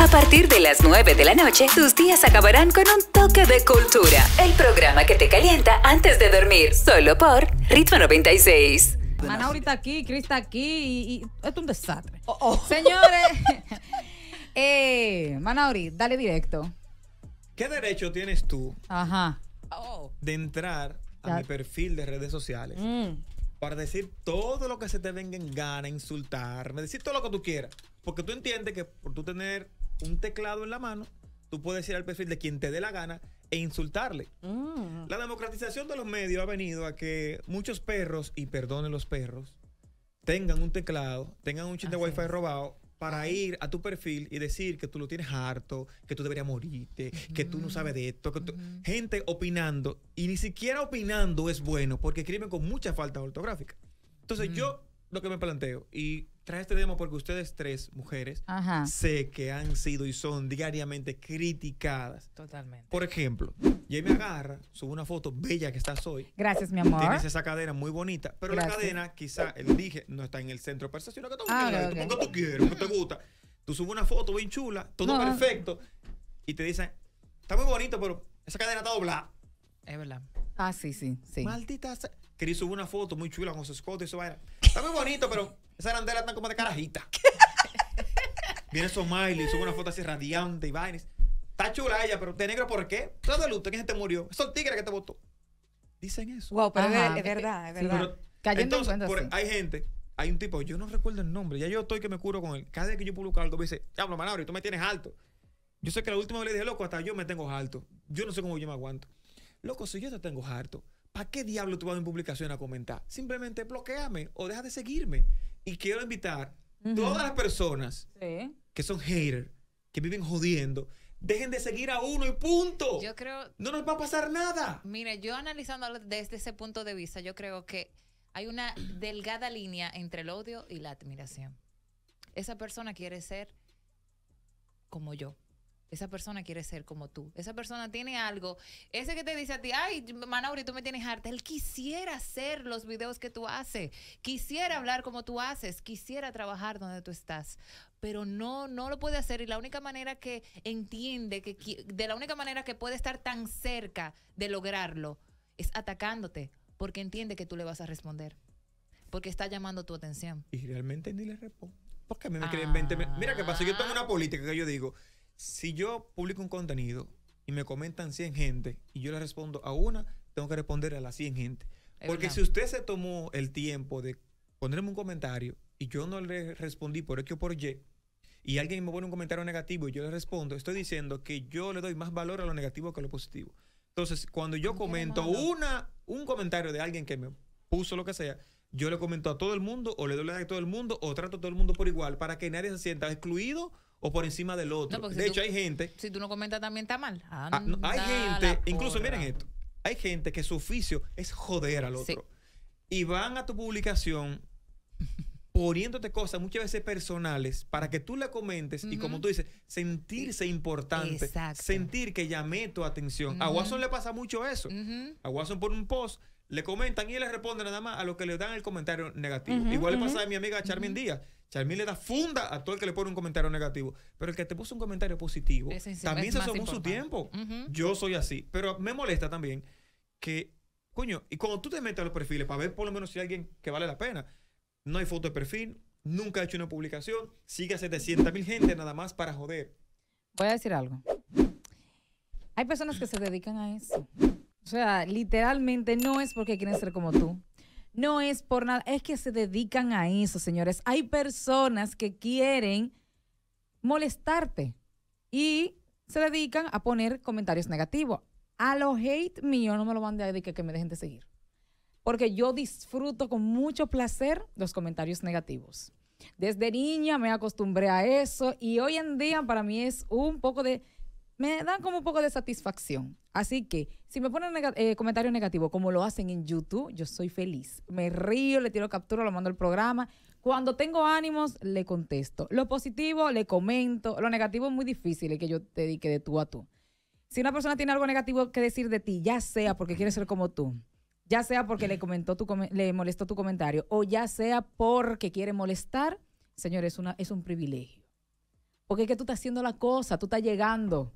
A partir de las 9 de la noche, tus días acabarán con un toque de cultura. El programa que te calienta antes de dormir, solo por Ritmo 96. Manauri ahorita aquí, Chris está aquí y, es un desastre. Oh, oh. Señores, eh, Manauri, dale directo. ¿Qué derecho tienes tú Ajá. Oh. de entrar a mi perfil de redes sociales mm. para decir todo lo que se te venga en gana, insultarme, decir todo lo que tú quieras? Porque tú entiendes que por tú tener un teclado en la mano, tú puedes ir al perfil de quien te dé la gana e insultarle. Mm. La democratización de los medios ha venido a que muchos perros, y perdonen los perros, tengan un teclado, tengan un chip de wifi robado para ir a tu perfil y decir que tú lo tienes harto, que tú deberías morirte, que tú no sabes de esto, gente opinando, y ni siquiera opinando es bueno, porque escriben con mucha falta ortográfica. Entonces mm. yo lo que me planteo. Y trae este demo porque ustedes tres mujeres sé que han sido y son diariamente criticadas. Totalmente. Por ejemplo, Jamie agarra, sube una foto bella que estás hoy. Gracias, mi amor. Tienes esa cadena muy bonita, pero la cadena quizá, él dije, no está en el centro de sino que tú, ah, quieres, tú quieres, que te gusta. Tú subes una foto bien chula, todo perfecto, y te dicen, está muy bonito, pero esa cadena está doblada. Es verdad. Ah, sí, sí, sí. Maldita sea. sube una foto muy chula con José Scott y su vaina. Está muy bonito, pero esa arandela está como de carajita. Viene y sube una foto así radiante y vainas. Está chula ella, pero de negro, ¿por qué? Todo el luto, ¿quién se te murió? ¿Son tigres que te votó. Dicen eso. Wow, pero es verdad, es verdad. entonces, hay gente, hay un tipo, yo no recuerdo el nombre, ya yo estoy que me curo con él. Cada vez que yo publico algo, me dice, diablo, Manabri, tú me tienes alto. Yo sé que la última vez le dije, loco, hasta yo me tengo alto. Yo no sé cómo yo me aguanto. Loco, si yo te tengo harto, ¿A qué diablo tú vas en publicación a comentar? Simplemente bloqueame o deja de seguirme. Y quiero invitar a todas las personas que son haters, que viven jodiendo, dejen de seguir a uno y punto. Yo creo. No nos va a pasar nada. Mire, yo analizando desde ese punto de vista, yo creo que hay una delgada línea entre el odio y la admiración. Esa persona quiere ser como yo. Esa persona quiere ser como tú. Esa persona tiene algo. Ese que te dice a ti, ay, Manauri, tú me tienes harta. Él quisiera hacer los videos que tú haces. Quisiera hablar como tú haces. Quisiera trabajar donde tú estás. Pero no, no lo puede hacer. Y la única manera que entiende, que, de la única manera que puede estar tan cerca de lograrlo, es atacándote. Porque entiende que tú le vas a responder. Porque está llamando tu atención. Y realmente ni le responde. Porque a mí me creen 20 Mira qué pasa. Yo tengo una ah. política que yo digo si yo publico un contenido y me comentan 100 gente y yo le respondo a una, tengo que responder a las 100 gente. Porque si usted se tomó el tiempo de ponerme un comentario y yo no le respondí por X o por Y, y alguien me pone un comentario negativo y yo le respondo, estoy diciendo que yo le doy más valor a lo negativo que a lo positivo. Entonces, cuando yo comento una, un comentario de alguien que me puso lo que sea, yo le comento a todo el mundo o le doy like a todo el mundo o trato a todo el mundo por igual para que nadie se sienta excluido o por encima del otro. de hecho, hay gente. Si tú no comentas, también está mal. Ah, hay gente, incluso miren esto: hay gente que su oficio es joder al otro. Y van a tu publicación poniéndote cosas muchas veces personales para que tú le comentes y como tú dices, sentirse importante, sentir que llamé tu atención. A Watson le pasa mucho eso. A Watson por un post le comentan y él le responde nada más a lo que le dan el comentario negativo. Igual le pasa a mi amiga Charmin Díaz le da funda a todo el que le pone un comentario negativo. Pero el que te puso un comentario positivo también se tomó su tiempo. Yo soy así. Pero me molesta también que, coño, y cuando tú te metes a los perfiles para ver por lo menos si hay alguien que vale la pena, no hay foto de perfil, nunca ha hecho una publicación, sigue a 700 mil gente nada más para joder. Voy a decir algo. Hay personas que se dedican a eso. O sea, literalmente no es porque quieren ser como tú. No es por nada, es que se dedican a eso, señores. Hay personas que quieren molestarte y se dedican a poner comentarios negativos. A los hate yo no me lo van a dedicar que me dejen de seguir. Porque yo disfruto con mucho placer los comentarios negativos. Desde niña me acostumbré a eso y hoy en día para mí es un poco de, me dan como un poco de satisfacción. Así que si me ponen eh, comentarios negativos negativo, como lo hacen en YouTube, yo soy feliz. Me río, le tiro captura, lo mando al programa. Cuando tengo ánimos, le contesto. Lo positivo, le comento. Lo negativo es muy difícil es que yo te dedique de tú a tú. Si una persona tiene algo negativo que decir de ti, ya sea porque quiere ser como tú, ya sea porque le, comentó tu le molestó tu comentario o ya sea porque quiere molestar, señores, una, es un privilegio. Porque es que tú estás haciendo la cosa, tú estás llegando.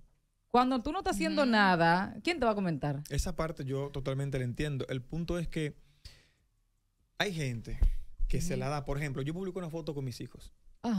Cuando tú no estás haciendo nada, ¿quién te va a comentar? Esa parte yo totalmente la entiendo. El punto es que hay gente que se la da. Por ejemplo, yo publico una foto con mis hijos.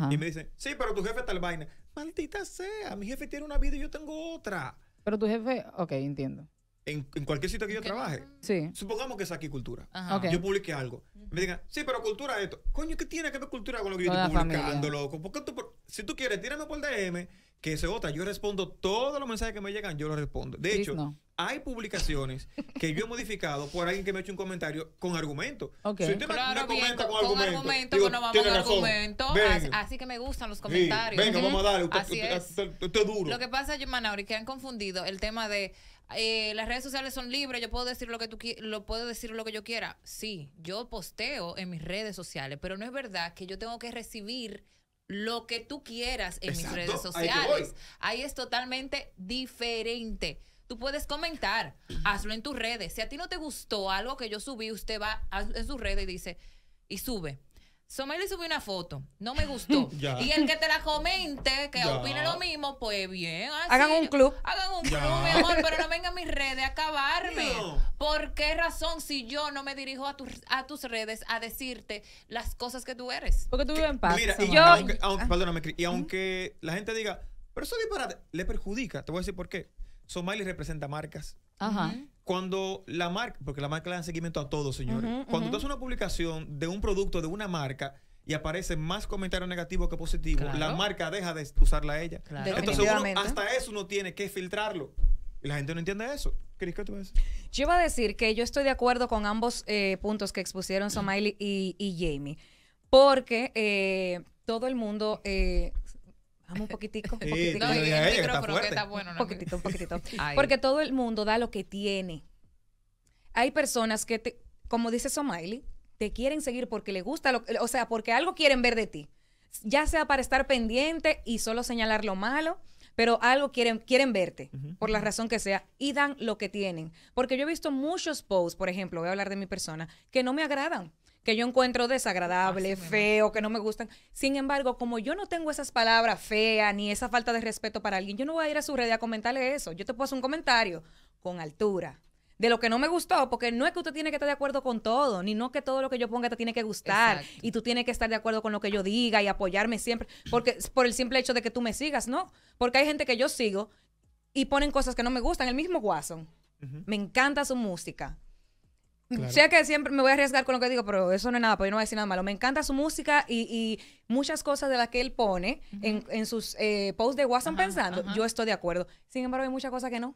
Y me dicen, sí, pero tu jefe está el vaina. Maldita sea, mi jefe tiene una vida y yo tengo otra. Pero tu jefe, ok, entiendo. En, cualquier sitio que yo trabaje. Sí. Supongamos que es aquí cultura. Yo publique algo. Me digan, sí, pero cultura esto. Coño, ¿qué tiene que ver cultura con lo que yo estoy publicando, loco? Porque tú, si tú quieres, tírame por DM que se vota. Yo respondo todos los mensajes que me llegan, yo los respondo. De hecho, hay publicaciones que yo he modificado por alguien que me ha hecho un comentario con argumento. Si usted claro, me, comenta con, argumento, argumento. Así, que me gustan los comentarios. venga, vamos a darle. Usted, así es. duro. Lo que pasa, Manauri, que han confundido el tema de eh, las redes sociales son libres, yo puedo decir lo que tú lo puedo decir lo que yo quiera. Sí, yo posteo en mis redes sociales, pero no es verdad que yo tengo que recibir lo que tú quieras en mis redes sociales. Ahí, ahí es totalmente diferente. Tú puedes comentar, hazlo en tus redes. Si a ti no te gustó algo que yo subí, usted va en sus redes y dice, y sube. Somali subió una foto, no me gustó. y el que te la comente, que opine lo mismo, pues bien. hagan un club. Hagan un club, mi amor, pero no vengan a mis redes a acabarme. ¿Por qué razón si yo no me dirijo a, a tus redes a decirte las cosas que tú eres? Porque tú vives en paz. Mira, y yo, aunque, ah. y aunque la gente diga, pero eso le perjudica. Te voy a decir por qué. Somali representa marcas. Ajá. Cuando la marca, porque la marca le da seguimiento a todo, señores. Cuando tú haces una publicación de un producto, de una marca, y aparece más comentarios negativos que positivos, la marca deja de usarla a ella. Entonces, hasta eso uno tiene que filtrarlo. Y la gente no entiende eso. Cris, que tú vas Yo iba a decir que yo estoy de acuerdo con ambos eh, puntos que expusieron Somaili y, Jamie. Porque eh, todo el mundo eh, Vamos un poquitico, un poquitito, un poquitito. Porque todo el mundo da lo que tiene. Hay personas que, como dice Somaili, te quieren seguir porque le gusta, lo, o sea, porque algo quieren ver de ti. Ya sea para estar pendiente y solo señalar lo malo, pero algo quieren, quieren verte, por la razón que sea, y dan lo que tienen. Porque yo he visto muchos posts, por ejemplo, voy a hablar de mi persona, que no me agradan que yo encuentro desagradable, ah, feo, que no me gustan. Sin embargo, como yo no tengo esas palabras feas ni esa falta de respeto para alguien, yo no voy a ir a su red a comentarle eso. Yo te puedo hacer un comentario con altura de lo que no me gustó, porque no es que usted tiene que estar de acuerdo con todo, ni no que todo lo que yo ponga te tiene que gustar y tú tienes que estar de acuerdo con lo que yo diga y apoyarme siempre, porque por el simple hecho de que tú me sigas, ¿no? Porque hay gente que yo sigo y ponen cosas que no me gustan, el mismo Watson. Me encanta su música. Sé que siempre me voy a arriesgar con lo que digo, pero eso no es nada, porque yo no voy a decir nada malo. Me encanta su música y, muchas cosas de las que él pone en, en, sus eh, posts de WhatsApp pensando, yo estoy de acuerdo. Sin embargo, hay muchas cosas que no.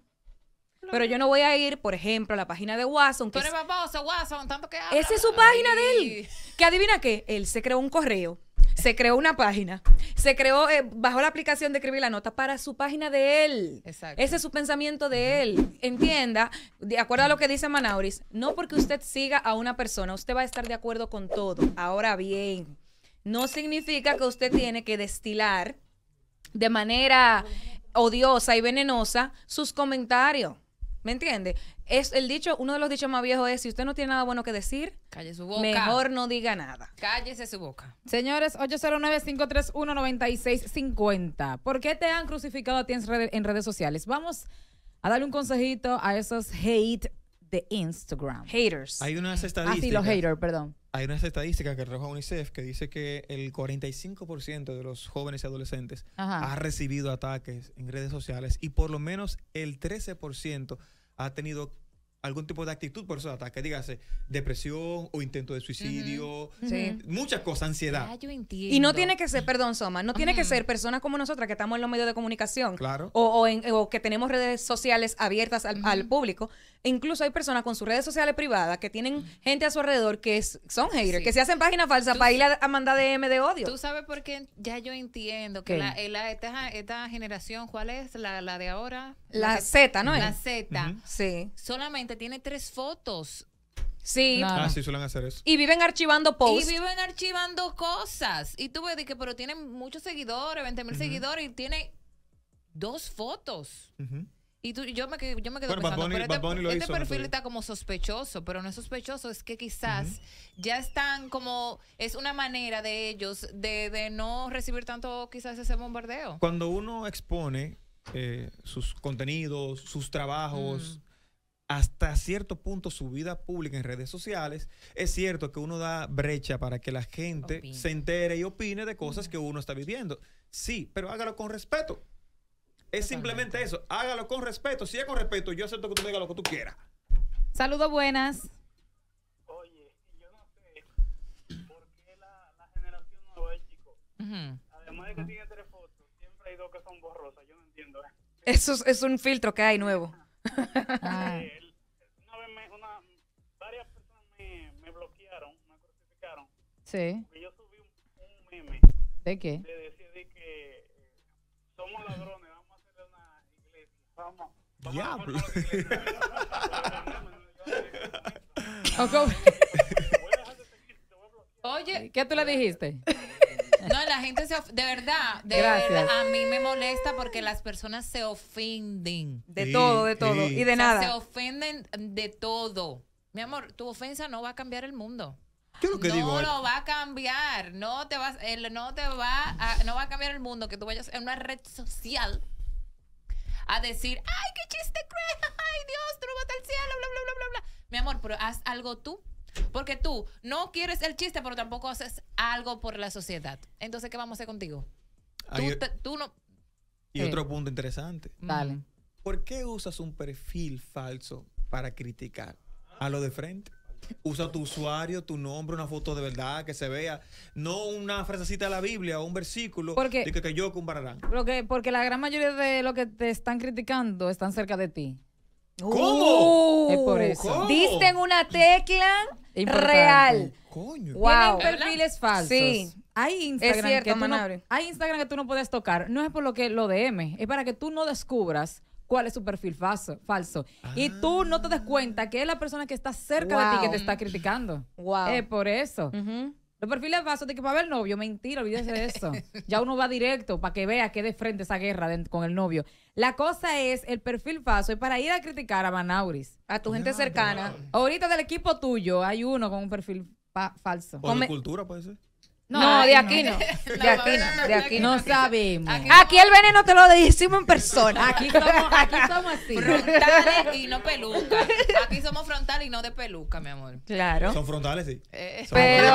Pero yo no voy a ir, por ejemplo, a la página de Watson. Que tanto Esa es su página de él. Que adivina qué, él se creó un correo se creó una página, se creó, eh, bajo la aplicación de escribir la nota para su página de él. Ese es su pensamiento de él. Entienda, de acuerdo a lo que dice Manauris, no porque usted siga a una persona, usted va a estar de acuerdo con todo. Ahora bien, no significa que usted tiene que destilar de manera odiosa y venenosa sus comentarios. ¿Me entiende? Es el dicho, uno de los dichos más viejos es, si usted no tiene nada bueno que decir, Calle su boca. mejor no diga nada. Cállese su boca. Señores, 809-531-9650. ¿Por qué te han crucificado a ti en, redes sociales? Vamos a darle un consejito a esos hate de Instagram. Haters. Hay unas ah, estadísticas. los haters, perdón. Hay unas estadísticas que arroja UNICEF que dice que el 45% de los jóvenes y adolescentes ha recibido ataques en redes sociales y por lo menos el 13% ha tenido algún tipo de actitud por esos ataques, dígase eh, depresión o intento de suicidio, muchas cosas, ansiedad. y no tiene que ser, perdón, Soma, no tiene que ser personas como nosotras que estamos en los medios de comunicación claro. o, en, que tenemos redes sociales abiertas al, público. E incluso hay personas con sus redes sociales privadas que tienen gente a su alrededor que es, son haters, que se hacen páginas falsas para ir a, mandar DM de odio. Tú sabes por qué ya yo entiendo que la, eh, esta, generación, ¿cuál es? La, de ahora. La, Z, ¿no? es La Z. Sí. Solamente tiene tres fotos. Sí. Ah, sí, suelen hacer eso. Y viven archivando posts. Y viven archivando cosas. Y tú ves que, pero tienen muchos seguidores, 20 mil seguidores, y tiene dos fotos. Y tú, yo me, yo me quedo pensando, este, este perfil está como sospechoso, pero no es sospechoso, es que quizás ya están como, es una manera de ellos de, no recibir tanto quizás ese bombardeo. Cuando uno expone eh, sus contenidos, sus trabajos, mm hasta cierto punto su vida pública en redes sociales, es cierto que uno da brecha para que la gente se entere y opine de cosas mm. que uno está viviendo. Sí, pero hágalo con respeto. Es simplemente eso, hágalo con respeto. Si es con respeto, yo acepto que tú digas lo que tú quieras. Saludos, buenas. Oye, yo no sé por qué la, generación nueva es chico. Además de que tres siempre hay dos que son borrosas, yo no entiendo. Eso es un filtro que hay nuevo. Ah. Eh, una vez me, una, varias personas me, me, bloquearon, me crucificaron. Sí. Porque yo subí un, un meme. ¿De qué? De decir de que eh, somos ladrones, vamos a hacer una iglesia. Vamos. vamos Diablo. A Oye, ¿qué tú le dijiste? No, la gente se ofende. de verdad, a mí me molesta porque las personas se ofenden. De todo, de todo. Y de nada. Se ofenden de todo. Mi amor, tu ofensa no va a cambiar el mundo. lo que no lo va a cambiar, no te vas, no te va, a, no va a cambiar el mundo que tú vayas en una red social a decir, ay, qué chiste cruel, ay, Dios, tú lo vas al cielo, bla, bla, bla, bla, bla. Mi amor, pero haz algo tú porque tú no quieres el chiste, pero tampoco haces algo por la sociedad. Entonces, ¿qué vamos a hacer contigo? tú, no. Y otro punto interesante. Dale. Mm. ¿Por qué usas un perfil falso para criticar a lo de frente? Usa tu usuario, tu nombre, una foto de verdad que se vea, no una frasecita de la Biblia o un versículo porque, de que, yo lo Porque, porque la gran mayoría de lo que te están criticando están cerca de ti. ¿Cómo? Uh, es por eso. Diste en una tecla Real. Coño. Wow. Tienen perfiles falsos. Sí. Hay Instagram, que tú no, hay Instagram que tú no puedes tocar. No es por lo que lo DM, es para que tú no descubras cuál es su perfil falso. falso. Y ah. tú no te des cuenta que es la persona que está cerca de ti que te está criticando. Wow. Es por eso. Los perfiles falsos de que para ver novio, mentira, olvídese de eso. Ya uno va directo para que vea que de frente esa guerra con el novio. La cosa es, el perfil falso es para ir a criticar a Manauris, a tu gente cercana. Ahorita del equipo tuyo hay uno con un perfil falso. cultura puede ser. No, de aquí no. De aquí no. De aquí no, sabemos. Aquí, el veneno te lo decimos en persona. Aquí somos, aquí somos así. Frontales y no peluca. Aquí somos frontales y no de peluca, mi amor. Claro. Son frontales, sí. Eh, eh. pero.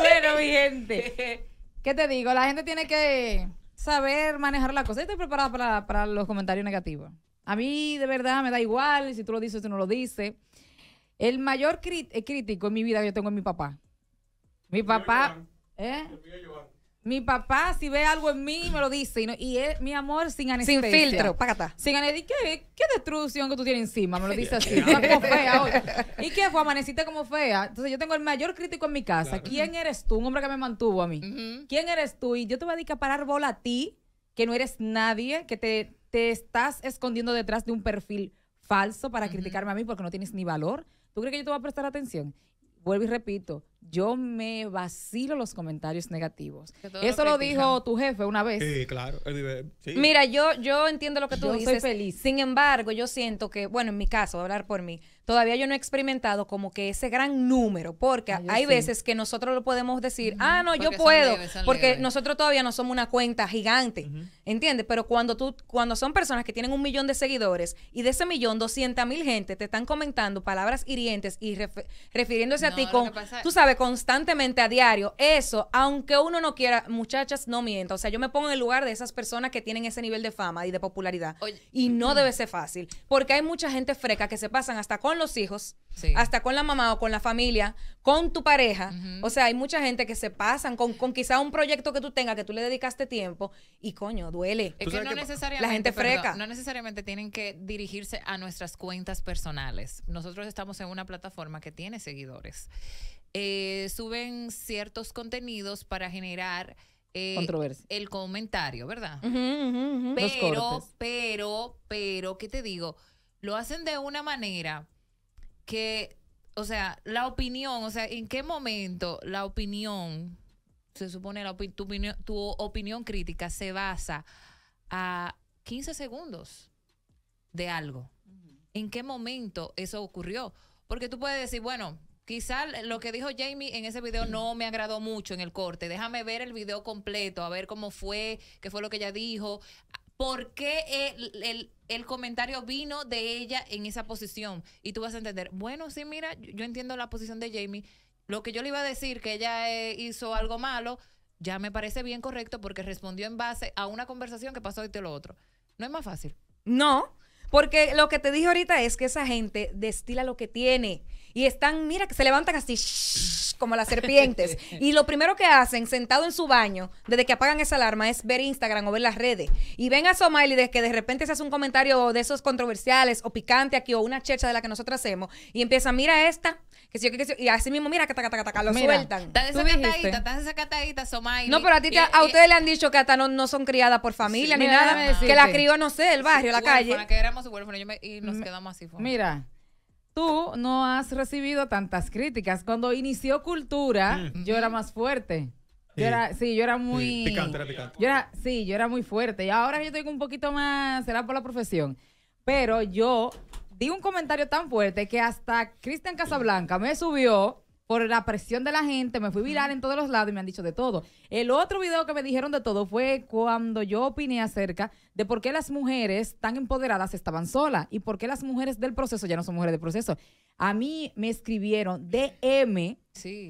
bueno, mi gente. ¿Qué te digo? La gente tiene que saber manejar la cosa. Estoy preparada para, para los comentarios negativos. A mí, de verdad, me da igual si tú lo dices o si no lo dices. El mayor eh, crítico en mi vida que yo tengo es mi papá. Mi papá, ¿eh? Mi papá, si ve algo en mí, me lo dice. Y, no, mi amor, sin anestesia. Sin filtro, págata. Sin anestesia. ¿Qué, destrucción que tú tienes encima? Me lo dice así. fea ¿Y qué fue? Amaneciste como fea. Entonces, yo tengo el mayor crítico en mi casa. ¿Quién eres tú? Un hombre que me mantuvo a mí. ¿Quién eres tú? Y yo te voy a dedicar a parar bola a ti, que no eres nadie, que te, estás escondiendo detrás de un perfil falso para criticarme a mí porque no tienes ni valor ¿Tú crees que yo te voy a prestar atención? Vuelvo y repito, yo me vacilo los comentarios negativos. Eso lo, dijo tu jefe una vez. Sí, claro. Mira, yo, yo entiendo lo que tú yo dices. Soy feliz. Sin embargo, yo siento que, bueno, en mi caso, hablar por mí, todavía yo no he experimentado como que ese gran número, porque ah, hay veces que nosotros lo podemos decir, ah, no, yo puedo, porque nosotros todavía no somos una cuenta gigante, ¿entiendes? Pero cuando tú, cuando son personas que tienen un millón de seguidores y de ese millón, 200 mil gente te están comentando palabras hirientes y refiriéndose a ti con, tú sabes, constantemente a diario eso, aunque uno no quiera, muchachas, no mientan O sea, yo me pongo en el lugar de esas personas que tienen ese nivel de fama y de popularidad. Y no debe ser fácil, porque hay mucha gente freca que se pasan hasta con los hijos, hasta con la mamá o con la familia, con tu pareja. O sea, hay mucha gente que se pasan con, quizá un proyecto que tú tengas, que tú le dedicaste tiempo, y coño, duele. Es que la gente freca. no necesariamente tienen que dirigirse a nuestras cuentas personales. Nosotros estamos en una plataforma que tiene seguidores. Eh, suben ciertos contenidos para generar eh, Controversia. el comentario, ¿verdad? Pero, pero, pero, ¿qué te digo? Lo hacen de una manera que, o sea, la opinión, o sea, ¿en qué momento la opinión, se supone la opinión, tu opinión crítica se basa a 15 segundos de algo? ¿En qué momento eso ocurrió? Porque tú puedes decir, bueno, Quizá lo que dijo Jamie en ese video no me agradó mucho en el corte. Déjame ver el video completo, a ver cómo fue, qué fue lo que ella dijo, por qué el, comentario vino de ella en esa posición. Y tú vas a entender, bueno, sí, mira, yo entiendo la posición de Jamie. Lo que yo le iba a decir, que ella eh, hizo algo malo, ya me parece bien correcto porque respondió en base a una conversación que pasó de lo otro. No es más fácil. No, porque lo que te dije ahorita es que esa gente destila lo que tiene y están, mira, que se levantan así, como las serpientes. y lo primero que hacen, sentado en su baño, desde que apagan esa alarma, es ver Instagram o ver las redes. Y ven a y desde que de repente se hace un comentario de esos controversiales o picante aquí o una checha de la que nosotros hacemos. Y empieza, mira esta, que si yo, que yo, y así mismo, mira, que taca, taca, taca, lo mira, sueltan. Estás desacatadita, estás No, pero a ti, eh, a eh, ustedes le han eh. dicho que hasta no, son criadas por familia ni nada. Que la crió, no sé, el barrio, la calle. que éramos y nos quedamos así. Fue. Mira tú no has recibido tantas críticas. Cuando inició Cultura, mm. yo era más fuerte. era, sí, yo era muy... picante, era picante. Yo era, sí, yo era muy fuerte. Y ahora yo estoy un poquito más... Será por la profesión. Pero yo di un comentario tan fuerte que hasta Cristian Casablanca me subió por la presión de la gente, me fui viral en todos los lados y me han dicho de todo. El otro video que me dijeron de todo fue cuando yo opiné acerca de por qué las mujeres tan empoderadas estaban solas y por qué las mujeres del proceso ya no son mujeres del proceso. A mí me escribieron DM,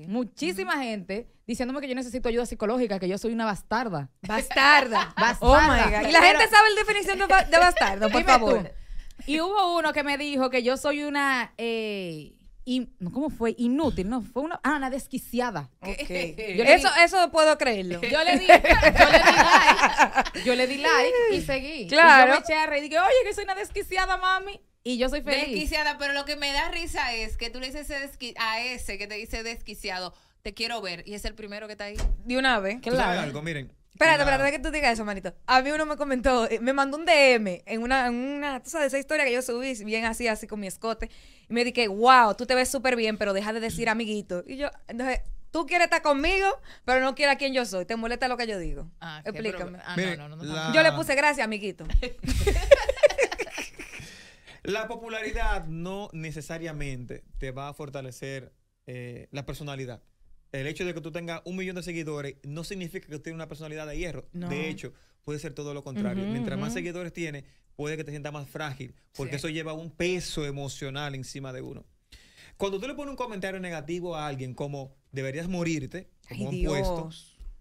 muchísima gente, diciéndome que yo necesito ayuda psicológica, que yo soy una bastarda. Bastarda. bastarda. Oh y la gente sabe la definición de, bastardo, por favor. Y hubo uno que me dijo que yo soy una... Eh, ¿cómo fue? Inútil, ¿no? Fue una, ah, una desquiciada. eso, eso puedo creerlo. Yo le di, yo le di like, y seguí. Claro. yo me eché a reír y dije, oye, que soy una desquiciada, mami. Y yo soy feliz. Desquiciada, pero lo que me da risa es que tú le dices a ese que te dice desquiciado, te quiero ver, y es el primero que está ahí. De una vez. Claro. algo, miren, Espérate, espérate, que tú digas eso, manito. A mí uno me comentó, eh, me mandó un DM en una, en una, tú sabes, esa historia que yo subí bien así, así con mi escote. Y me dije, wow, tú te ves súper bien, pero deja de decir amiguito. Y yo, entonces, tú quieres estar conmigo, pero no quieres a quién yo soy. Te molesta lo que yo digo. Ah, Explícame. Ah, Yo le puse gracias, amiguito. la popularidad no necesariamente te va a fortalecer eh, la personalidad el hecho de que tú tengas un millón de seguidores no significa que tú tienes una personalidad de hierro. De hecho, puede ser todo lo contrario. Mientras más seguidores tienes, puede que te sientas más frágil, porque eso lleva un peso emocional encima de uno. Cuando tú le pones un comentario negativo a alguien como deberías morirte, como un puesto,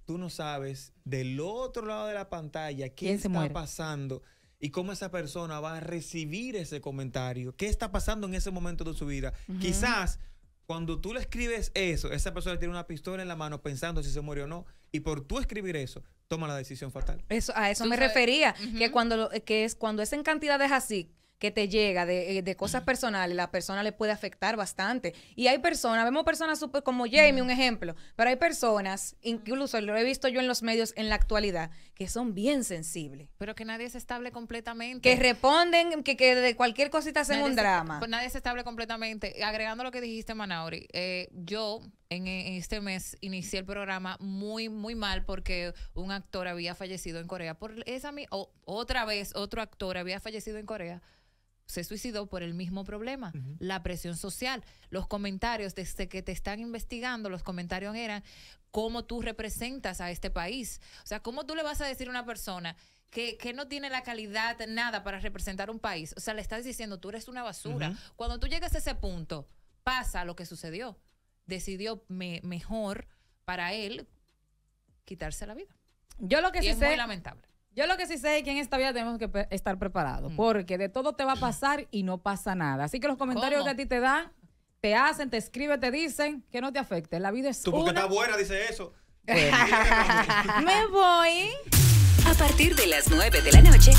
tú no sabes del otro lado de la pantalla qué está pasando y cómo esa persona va a recibir ese comentario, qué está pasando en ese momento de su vida. Quizás cuando tú le escribes eso, esa persona tiene una pistola en la mano pensando si se murió o no, y por tú escribir eso, toma la decisión fatal. Eso, a eso me refería, que cuando eh, que es cuando es en cantidades así, que te llega eh, de, cosas personales, la persona le puede afectar bastante. Y hay personas, vemos personas super, como Jamie, un ejemplo, pero hay personas, incluso lo he visto yo en los medios en la actualidad, que son bien sensibles. Pero que nadie se estable completamente. Que responden, que, que de cualquier cosita hacen un drama. pues nadie se estable completamente. Agregando lo que dijiste, Manauri, eh, yo en, este mes inicié el programa muy, muy mal porque un actor había fallecido en Corea. Por esa otra vez, otro actor había fallecido en Corea se suicidó por el mismo problema, la presión social. Los comentarios desde que te están investigando, los comentarios eran cómo tú representas a este país. O sea, ¿cómo tú le vas a decir a una persona que, no tiene la calidad, nada para representar un país? O sea, le estás diciendo, tú eres una basura. Cuando tú llegas a ese punto, pasa lo que sucedió. Decidió me, mejor para él quitarse la vida. Yo lo que y es muy lamentable. Yo lo que sí sé es que en esta vida tenemos que estar preparados, mm. porque de todo te va a pasar y no pasa nada. Así que los comentarios que a ti te dan, te hacen, te escriben, te dicen que no te afecte. La vida es Tú porque estás buena, dice eso. Me voy. A partir de las nueve de la noche,